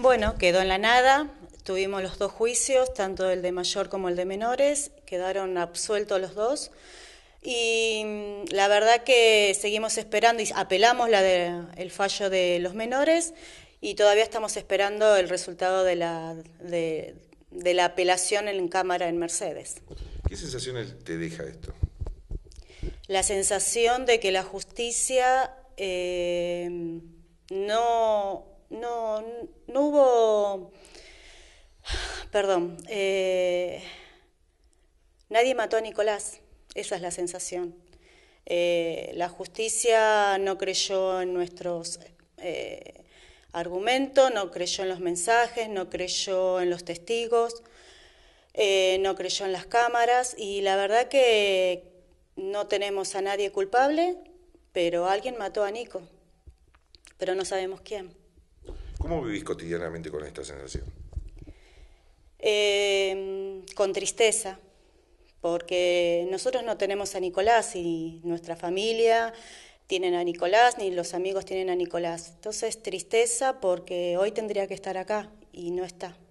Bueno, quedó en la nada. Tuvimos los dos juicios, tanto el de mayor como el de menores. Quedaron absueltos los dos. Y mm, la verdad que seguimos esperando y apelamos el fallo de los menores y todavía estamos esperando el resultado de la, de, la apelación en Cámara en Mercedes. ¿Qué sensaciones te deja esto? La sensación de que la justicia eh, no, no, no hubo, perdón, eh, nadie mató a Nicolás, esa es la sensación. Eh, la justicia no creyó en nuestros eh, argumentos, no creyó en los mensajes, no creyó en los testigos, no creyó en las cámaras y la verdad que no tenemos a nadie culpable, pero alguien mató a Nico, pero no sabemos quién. ¿Cómo vivís cotidianamente con esta sensación? Em, con tristeza, porque nosotros no tenemos a Nicolás y nuestra familia tienen a Nicolás, ni los amigos tienen a Nicolás. Entonces, tristeza porque hoy tendría que estar acá y no está.